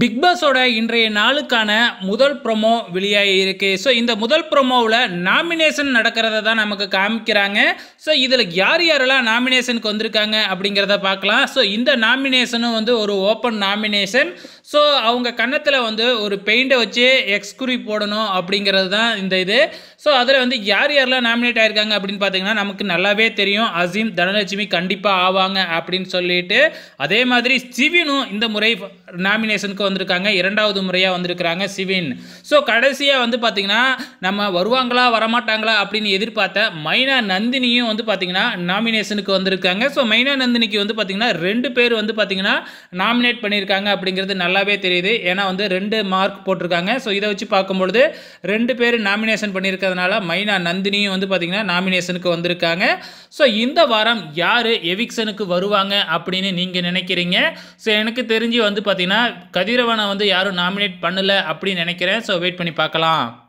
big பாஸோட இன்றைய நாளுக்கான முதல் ப்ரொமோ வெளியாகி இருக்கு ஸோ இந்த முதல் ப்ரொமோவில் நாமினேஷன் நடக்கிறத தான் நமக்கு காமிக்கிறாங்க ஸோ இதில் யார் யாரெல்லாம் நாமினேஷனுக்கு வந்திருக்காங்க அப்படிங்கிறத பார்க்கலாம் ஸோ இந்த நாமினேஷனும் வந்து ஒரு ஓப்பன் நாமினேஷன் ஸோ அவங்க கன்னத்தில் வந்து ஒரு பெயிண்டை வச்சு எக்ஸ்குறி போடணும் அப்படிங்கிறது தான் இந்த இது ஸோ அதில் வந்து யார் யாரெல்லாம் நாமினேட் ஆயிருக்காங்க அப்படின்னு பார்த்தீங்கன்னா நமக்கு நல்லாவே தெரியும் அசீம் தனலட்சுமி கண்டிப்பாக ஆவாங்க அப்படின்னு சொல்லிட்டு அதே மாதிரி சிவினும் இந்த முறை நாமினேஷனுக்கு வந்திருக்காங்க இரண்டாவது முறையாக வந்திருக்கிறாங்க சிவின் ஸோ கடைசியாக வந்து பார்த்திங்கன்னா நம்ம வருவாங்களா வரமாட்டாங்களா அப்படின்னு எதிர்பார்த்த மைனா நந்தினியும் வந்து பார்த்திங்கன்னா நாமினேஷனுக்கு வந்திருக்காங்க ஸோ மைனா நந்தினிக்கு வந்து பார்த்திங்கன்னா ரெண்டு பேர் வந்து பார்த்திங்கன்னா நாமினேட் பண்ணியிருக்காங்க அப்படிங்கிறது நல்லா நல்லாவே தெரியுது ஏன்னா வந்து ரெண்டு மார்க் போட்டிருக்காங்க ஸோ இதை வச்சு பார்க்கும்பொழுது ரெண்டு பேர் நாமினேஷன் பண்ணியிருக்கிறதுனால மைனா நந்தினியும் வந்து பார்த்திங்கன்னா நாமினேஷனுக்கு வந்திருக்காங்க ஸோ இந்த வாரம் யார் எவிக்ஷனுக்கு வருவாங்க அப்படின்னு நீங்கள் நினைக்கிறீங்க ஸோ எனக்கு தெரிஞ்சு வந்து பார்த்திங்கன்னா கதிரவனை வந்து யாரும் நாமினேட் பண்ணலை அப்படின்னு நினைக்கிறேன் ஸோ வெயிட் பண்ணி பார்க்கலாம்